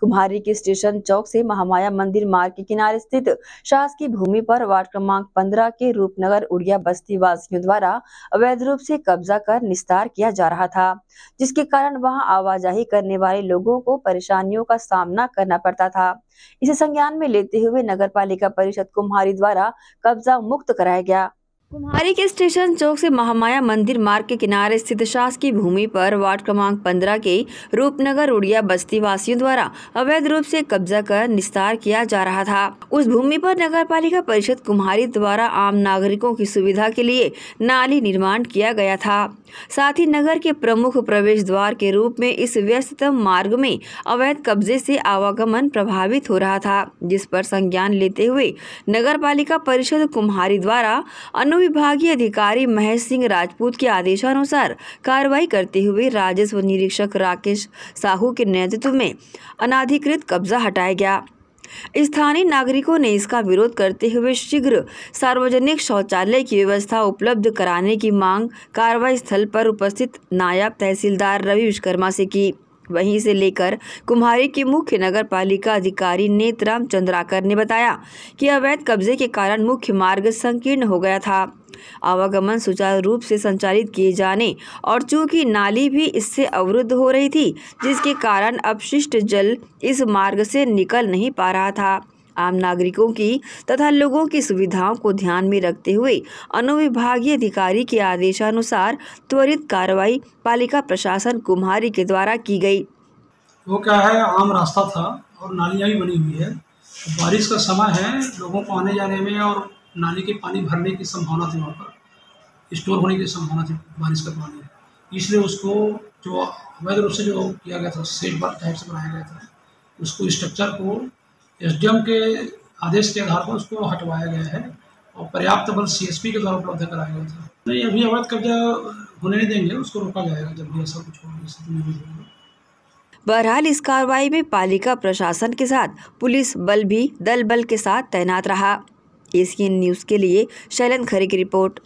कुम्हारी के स्टेशन चौक से महामाया मंदिर मार्ग के किनारे स्थित शासकीय भूमि पर वार्ड क्रमांक 15 के रूपनगर उड़िया बस्ती वासियों द्वारा अवैध रूप से कब्जा कर निस्तार किया जा रहा था जिसके कारण वहां आवाजाही करने वाले लोगों को परेशानियों का सामना करना पड़ता था इसे संज्ञान में लेते हुए नगर पालिका परिषद कुम्हारी द्वारा कब्जा मुक्त कराया गया कुम्हारी के स्टेशन चौक से महामाया मंदिर मार्ग के किनारे स्थित शासकीय भूमि पर वार्ड क्रमांक 15 के रूपनगर उड़िया बस्ती वासियों द्वारा अवैध रूप से कब्जा कर निस्तार किया जा रहा था उस भूमि पर नगर पालिका परिषद कुम्हारी द्वारा आम नागरिकों की सुविधा के लिए नाली निर्माण किया गया था साथ ही नगर के प्रमुख प्रवेश द्वार के रूप में इस व्यस्तम मार्ग में अवैध कब्जे से आवागमन प्रभावित हो रहा था जिस पर संज्ञान लेते हुए नगर पालिका परिषद कुम्हारी द्वारा अनु विभागीय अधिकारी महेश सिंह राजपूत के आदेशानुसार कार्रवाई करते हुए राजस्व निरीक्षक राकेश साहू के नेतृत्व में अनाधिकृत कब्जा हटाया गया स्थानीय नागरिकों ने इसका विरोध करते हुए शीघ्र सार्वजनिक शौचालय की व्यवस्था उपलब्ध कराने की मांग कार्रवाई स्थल पर उपस्थित नायब तहसीलदार रवि विश्वकर्मा से की वहीं से लेकर कुम्हारी के मुख्य नगर पालिका अधिकारी नेतराम चंद्राकर ने बताया कि अवैध कब्जे के कारण मुख्य मार्ग संकीर्ण हो गया था आवागमन सुचारू रूप से संचालित किए जाने और चूंकि नाली भी इससे अवरुद्ध हो रही थी जिसके कारण अपशिष्ट जल इस मार्ग से निकल नहीं पा रहा था आम नागरिकों की तथा लोगों की सुविधाओं को ध्यान में रखते हुए अनुविभागीय अधिकारी के आदेशानुसार त्वरित कार्रवाई पालिका प्रशासन कुम्हारी के द्वारा की गई वो क्या है आम रास्ता था और नालियाँ भी बनी हुई है बारिश का समय है लोगों को आने जाने में और नाली के पानी भरने की संभावना थी वहाँ पर स्टोर होने की संभावना थी बारिश का पानी इसलिए उसको जो अवैध रूप से जो किया गया था सेट टाइप से बनाया गया था उसको स्ट्रक्चर को एसडीएम के आदेश के आधार पर उसको हटवाया गया है और पर्याप्त बल सीएसपी के द्वारा उपलब्ध कराया गया था नहीं अभी अवैध कब्जा होने नहीं देंगे उसको रोका जाएगा जब भी ऐसा कुछ होगा बहरहाल इस कार्रवाई में पालिका प्रशासन के साथ पुलिस बल भी दल बल के साथ तैनात रहा एसियन न्यूज़ के लिए शैलन खरे की रिपोर्ट